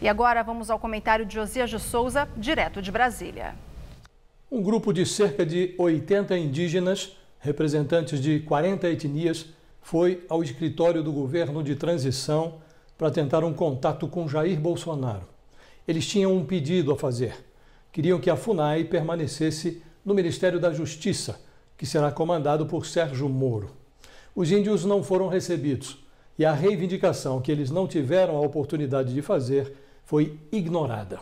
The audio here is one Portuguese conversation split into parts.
E agora vamos ao comentário de Josias de Souza, direto de Brasília. Um grupo de cerca de 80 indígenas, representantes de 40 etnias, foi ao escritório do governo de transição para tentar um contato com Jair Bolsonaro. Eles tinham um pedido a fazer. Queriam que a FUNAI permanecesse no Ministério da Justiça, que será comandado por Sérgio Moro. Os índios não foram recebidos e a reivindicação que eles não tiveram a oportunidade de fazer foi ignorada.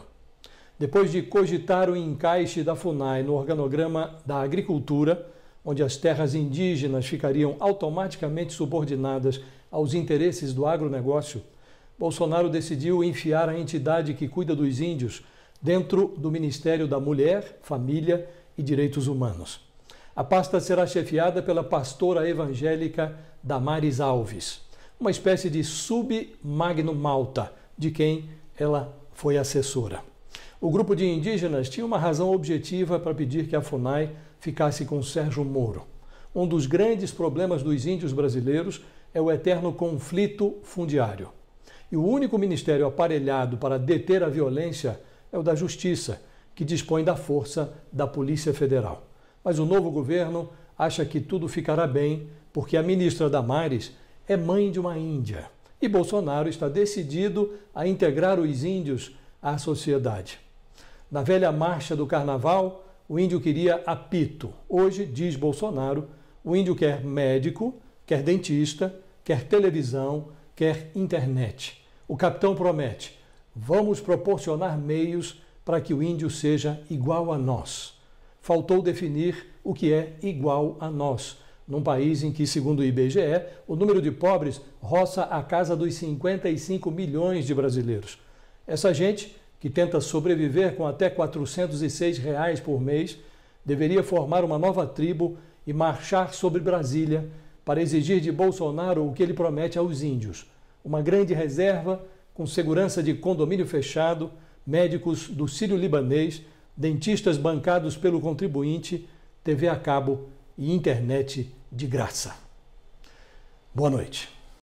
Depois de cogitar o encaixe da FUNAI no organograma da agricultura, onde as terras indígenas ficariam automaticamente subordinadas aos interesses do agronegócio, Bolsonaro decidiu enfiar a entidade que cuida dos índios dentro do Ministério da Mulher, Família e Direitos Humanos. A pasta será chefiada pela pastora evangélica Damares Alves, uma espécie de sub-magno Malta, de quem ela foi assessora. O grupo de indígenas tinha uma razão objetiva para pedir que a FUNAI ficasse com Sérgio Moro. Um dos grandes problemas dos índios brasileiros é o eterno conflito fundiário. E o único ministério aparelhado para deter a violência é o da Justiça, que dispõe da força da Polícia Federal. Mas o novo governo acha que tudo ficará bem porque a ministra Damares é mãe de uma índia e Bolsonaro está decidido a integrar os índios à sociedade. Na velha marcha do carnaval, o índio queria apito. Hoje, diz Bolsonaro, o índio quer médico, quer dentista, quer televisão, quer internet. O capitão promete: vamos proporcionar meios para que o índio seja igual a nós. Faltou definir o que é igual a nós num país em que, segundo o IBGE, o número de pobres roça a casa dos 55 milhões de brasileiros. Essa gente, que tenta sobreviver com até R$ 406 reais por mês, deveria formar uma nova tribo e marchar sobre Brasília para exigir de Bolsonaro o que ele promete aos índios: uma grande reserva com segurança de condomínio fechado, médicos do Sírio Libanês, dentistas bancados pelo contribuinte, TV a cabo e internet de graça. Boa noite.